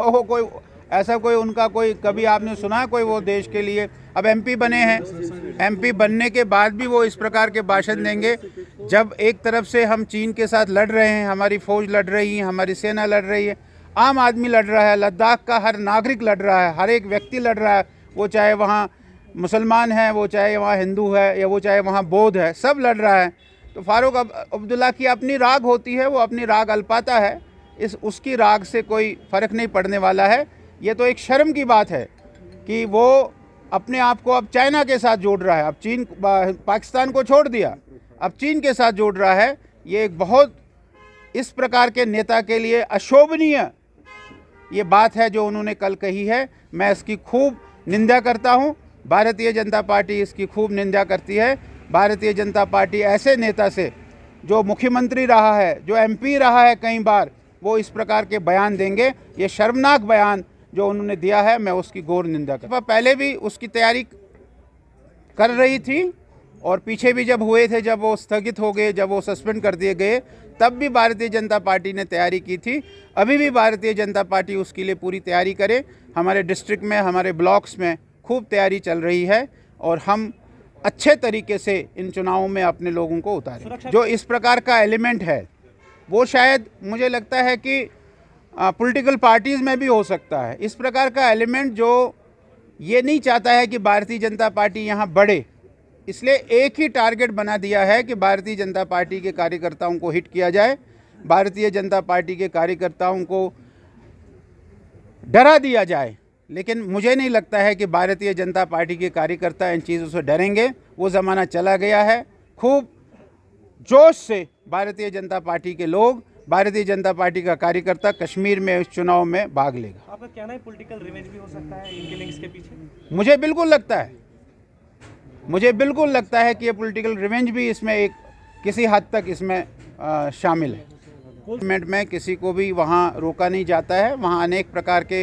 ओहो कोई ऐसा कोई उनका कोई कभी आपने सुना कोई वो देश के लिए अब एमपी बने हैं एमपी बनने के बाद भी वो इस प्रकार के भाषण देंगे जब एक तरफ से हम चीन के साथ लड़ रहे हैं हमारी फौज लड़ रही है हमारी सेना लड़ रही है आम आदमी लड़ रहा है लद्दाख का हर नागरिक लड़ रहा है हर एक व्यक्ति लड़ रहा है वो चाहे वहाँ मुसलमान है वो चाहे वहाँ हिंदू है या वो चाहे वहाँ बौद्ध है सब लड़ रहा है तो फारूक अब्दुल्ला की अपनी राग होती है वो अपनी राग अल्पाता है इस उसकी राग से कोई फ़र्क नहीं पड़ने वाला है ये तो एक शर्म की बात है कि वो अपने आप को अब चाइना के साथ जोड़ रहा है अब चीन पाकिस्तान को छोड़ दिया अब चीन के साथ जोड़ रहा है ये एक बहुत इस प्रकार के नेता के लिए अशोभनीय ये बात है जो उन्होंने कल कही है मैं इसकी खूब निंदा करता हूँ भारतीय जनता पार्टी इसकी खूब निंदा करती है भारतीय जनता पार्टी ऐसे नेता से जो मुख्यमंत्री रहा है जो एमपी रहा है कई बार वो इस प्रकार के बयान देंगे ये शर्मनाक बयान जो उन्होंने दिया है मैं उसकी गौर निंदा कर पहले भी उसकी तैयारी कर रही थी और पीछे भी जब हुए थे जब वो स्थगित हो गए जब वो सस्पेंड कर दिए गए तब भी भारतीय जनता पार्टी ने तैयारी की थी अभी भी भारतीय जनता पार्टी उसके लिए पूरी तैयारी करे हमारे डिस्ट्रिक्ट में हमारे ब्लॉक्स में खूब तैयारी चल रही है और हम अच्छे तरीके से इन चुनावों में अपने लोगों को उतारें जो इस प्रकार का एलिमेंट है वो शायद मुझे लगता है कि पॉलिटिकल पार्टीज़ में भी हो सकता है इस प्रकार का एलिमेंट जो ये नहीं चाहता है कि भारतीय जनता पार्टी यहाँ बढ़े इसलिए एक ही टारगेट बना दिया है कि भारतीय जनता पार्टी के कार्यकर्ताओं को हिट किया जाए भारतीय जनता पार्टी के कार्यकर्ताओं को डरा दिया जाए लेकिन मुझे नहीं लगता है कि भारतीय जनता पार्टी के कार्यकर्ता इन चीज़ों से डरेंगे वो ज़माना चला गया है खूब जोश से भारतीय जनता पार्टी के लोग भारतीय जनता पार्टी का कार्यकर्ता कश्मीर में इस चुनाव में भाग लेगा आपका कहना है पॉलिटिकल रिवेंज भी हो सकता है इनके लिंक्स के पीछे मुझे बिल्कुल लगता है मुझे बिल्कुल लगता है कि ये पॉलिटिकल रिवेंज भी इसमें एक किसी हद तक इसमें आ, शामिल है गवर्नमेंट में किसी को भी वहाँ रोका नहीं जाता है वहाँ अनेक प्रकार के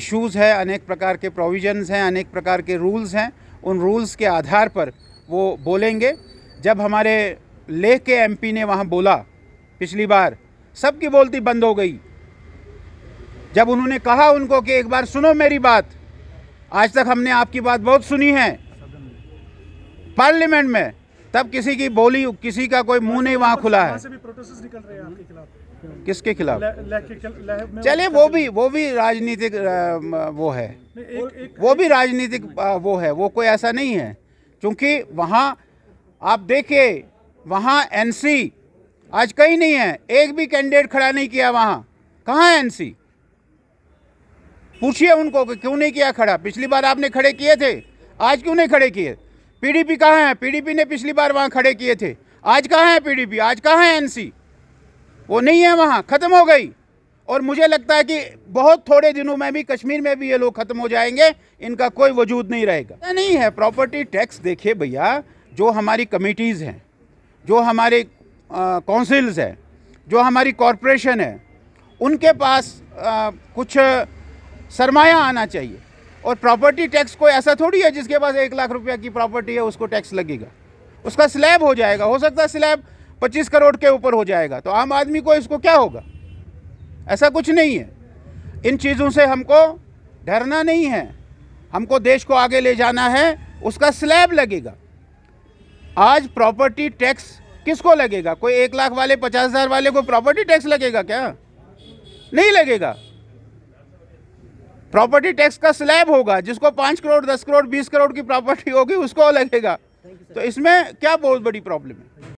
इश्यूज हैं अनेक प्रकार के प्रोविजन्स हैं अनेक प्रकार के रूल्स हैं उन रूल्स के आधार पर वो बोलेंगे जब हमारे ले के एमपी ने वहाँ बोला पिछली बार सबकी बोलती बंद हो गई जब उन्होंने कहा उनको कि एक बार सुनो मेरी बात आज तक हमने आपकी बात बहुत सुनी है पार्लियामेंट में तब किसी की बोली किसी का कोई मुंह नहीं वहाँ खुला है किसके खिलाफ चलिए वो भी वो भी राजनीतिक वो है वो भी राजनीतिक वो है वो कोई ऐसा नहीं है क्योंकि वहाँ आप देखिए वहाँ एनसी आज कहीं नहीं है एक भी कैंडिडेट खड़ा नहीं किया वहाँ कहाँ है एनसी पूछिए उनको कि क्यों नहीं किया खड़ा पिछली बार आपने खड़े किए थे आज क्यों नहीं खड़े किए पीडीपी कहाँ है पीडीपी ने पिछली बार वहाँ खड़े किए थे आज कहाँ है पीडीपी आज कहाँ है एनसी वो नहीं है वहाँ ख़त्म हो गई और मुझे लगता है कि बहुत थोड़े दिनों में भी कश्मीर में भी ये लोग ख़त्म हो जाएंगे इनका कोई वजूद नहीं रहेगा नहीं है प्रॉपर्टी टैक्स देखिए भैया जो हमारी कमिटीज हैं जो हमारे काउंसिल्स हैं जो हमारी कॉरपोरेशन है उनके पास आ, कुछ सरमाया आना चाहिए और प्रॉपर्टी टैक्स कोई ऐसा थोड़ी है जिसके पास एक लाख रुपया की प्रॉपर्टी है उसको टैक्स लगेगा उसका स्लैब हो जाएगा हो सकता है स्लैब पच्चीस करोड़ के ऊपर हो जाएगा तो आम आदमी को इसको क्या होगा ऐसा कुछ नहीं है इन चीज़ों से हमको डरना नहीं है हमको देश को आगे ले जाना है उसका स्लैब लगेगा आज प्रॉपर्टी टैक्स किसको लगेगा कोई एक लाख वाले पचास हज़ार वाले को प्रॉपर्टी टैक्स लगेगा क्या नहीं लगेगा प्रॉपर्टी टैक्स का स्लैब होगा जिसको पांच करोड़ दस करोड़ बीस करोड़ की प्रॉपर्टी होगी उसको लगेगा तो इसमें क्या बहुत बड़ी प्रॉब्लम है